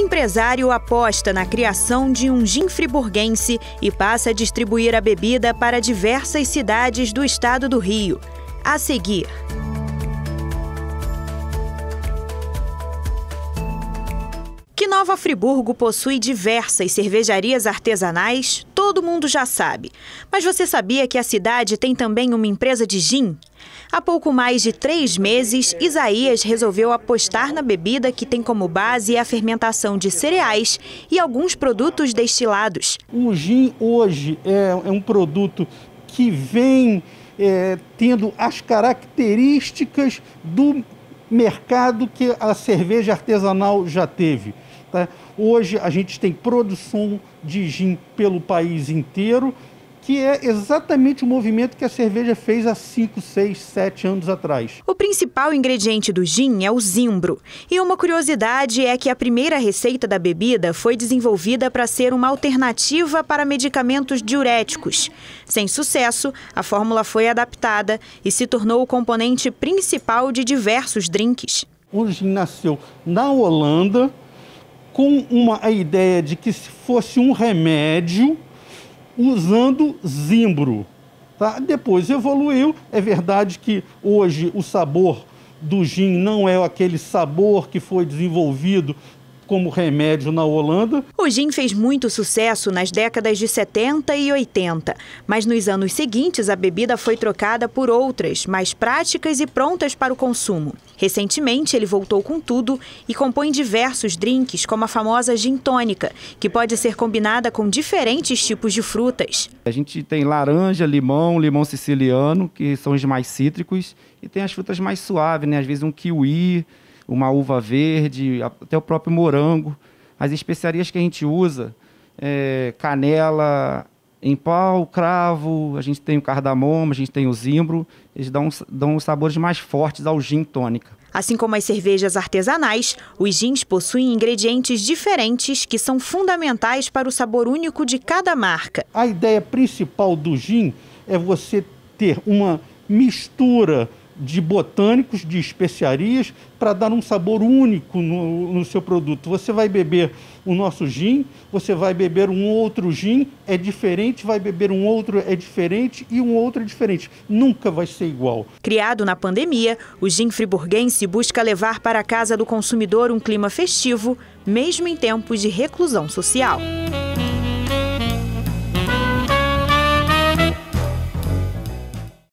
Empresário aposta na criação de um gin friburguense e passa a distribuir a bebida para diversas cidades do estado do Rio. A seguir. Nova Friburgo possui diversas cervejarias artesanais, todo mundo já sabe. Mas você sabia que a cidade tem também uma empresa de gin? Há pouco mais de três meses, Isaías resolveu apostar na bebida que tem como base a fermentação de cereais e alguns produtos destilados. O gin hoje é, é um produto que vem é, tendo as características do mercado que a cerveja artesanal já teve. Tá? Hoje a gente tem produção de gin pelo país inteiro, que é exatamente o movimento que a cerveja fez há 5, 6, 7 anos atrás. O principal ingrediente do gin é o zimbro. E uma curiosidade é que a primeira receita da bebida foi desenvolvida para ser uma alternativa para medicamentos diuréticos. Sem sucesso, a fórmula foi adaptada e se tornou o componente principal de diversos drinks. O gin nasceu na Holanda, com uma, a ideia de que se fosse um remédio usando zimbro. Tá? Depois evoluiu. É verdade que hoje o sabor do gin não é aquele sabor que foi desenvolvido como remédio na Holanda. O gin fez muito sucesso nas décadas de 70 e 80, mas nos anos seguintes a bebida foi trocada por outras, mais práticas e prontas para o consumo. Recentemente ele voltou com tudo e compõe diversos drinks, como a famosa gin tônica, que pode ser combinada com diferentes tipos de frutas. A gente tem laranja, limão, limão siciliano, que são os mais cítricos, e tem as frutas mais suaves, né? Às vezes um kiwi, uma uva verde, até o próprio morango. As especiarias que a gente usa, é, canela em pau, cravo, a gente tem o cardamomo, a gente tem o zimbro, eles dão, dão sabores mais fortes ao gin tônica. Assim como as cervejas artesanais, os gins possuem ingredientes diferentes que são fundamentais para o sabor único de cada marca. A ideia principal do gin é você ter uma mistura de botânicos, de especiarias, para dar um sabor único no, no, seu produto. Você vai beber o nosso gin, você vai beber um outro gin, é diferente, vai beber um outro, é diferente e um outro é diferente. Nunca vai ser igual. Criado na pandemia, o gin friburguense busca levar para a casa do consumidor um clima festivo, mesmo em tempos de reclusão social.